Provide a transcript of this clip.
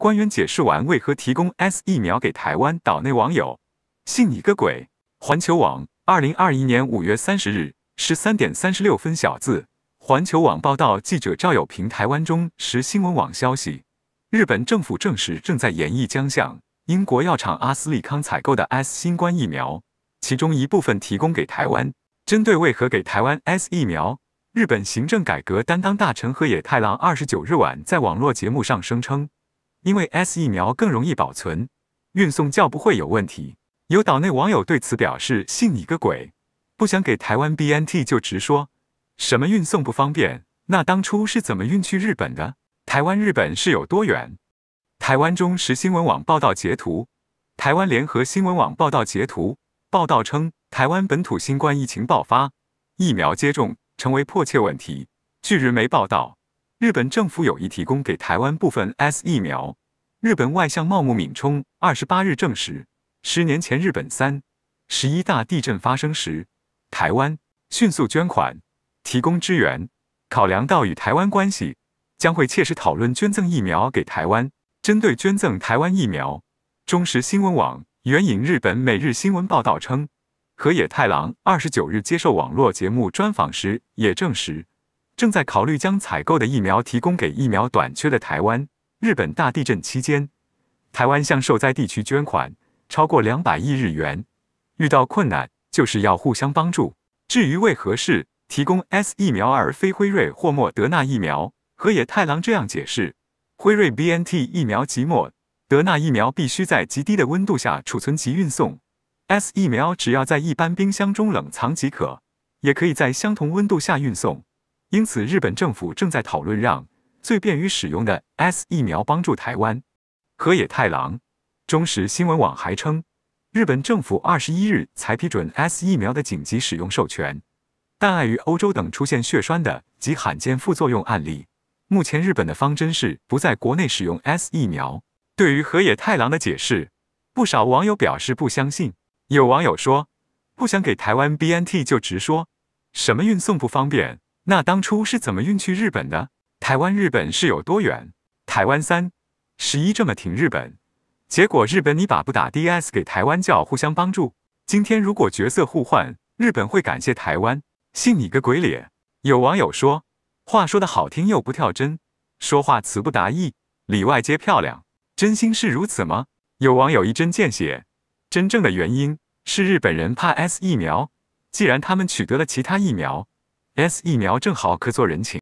官员解释完为何提供 S 疫苗给台湾岛内网友，信你个鬼！环球网，二零二一年五月三十日十三点三十六分，小字，环球网报道，记者赵有平，台湾中时新闻网消息，日本政府证实正在研议将向英国药厂阿斯利康采购的 S 新冠疫苗，其中一部分提供给台湾。针对为何给台湾 S 疫苗，日本行政改革担当大臣河野太郎二十九日晚在网络节目上声称。因为 S 疫苗更容易保存，运送较不会有问题。有岛内网友对此表示：“信你个鬼！不想给台湾 BNT 就直说，什么运送不方便？那当初是怎么运去日本的？台湾日本是有多远？”台湾中时新闻网报道截图，台湾联合新闻网报道截图，报道称，台湾本土新冠疫情爆发，疫苗接种成为迫切问题。据日媒报道。日本政府有意提供给台湾部分 S 疫苗。日本外相茂木敏充二十八日证实，十年前日本三十一大地震发生时，台湾迅速捐款提供支援。考量到与台湾关系，将会切实讨论捐赠疫苗给台湾。针对捐赠台湾疫苗，中时新闻网援引日本每日新闻报道称，河野太郎二十九日接受网络节目专访时也证实。正在考虑将采购的疫苗提供给疫苗短缺的台湾。日本大地震期间，台湾向受灾地区捐款超过两百亿日元。遇到困难就是要互相帮助。至于为何是提供 S 疫苗而非辉瑞或莫德纳疫苗，河野太郎这样解释：辉瑞 BNT 疫苗即莫德纳疫苗必须在极低的温度下储存及运送，S 疫苗只要在一般冰箱中冷藏即可，也可以在相同温度下运送。因此，日本政府正在讨论让最便于使用的 S 疫苗帮助台湾。河野太郎，中时新闻网还称，日本政府二十一日才批准 S 疫苗的紧急使用授权，但碍于欧洲等出现血栓的及罕见副作用案例，目前日本的方针是不在国内使用 S 疫苗。对于河野太郎的解释，不少网友表示不相信。有网友说：“不想给台湾 BNT 就直说，什么运送不方便。”那当初是怎么运去日本的？台湾日本是有多远？台湾三十一这么挺日本，结果日本你把不打 D S 给台湾叫互相帮助。今天如果角色互换，日本会感谢台湾？信你个鬼脸！有网友说，话说的好听又不跳针，说话词不达意，里外皆漂亮，真心是如此吗？有网友一针见血，真正的原因是日本人怕 S 疫苗，既然他们取得了其他疫苗。S 疫苗正好可做人情。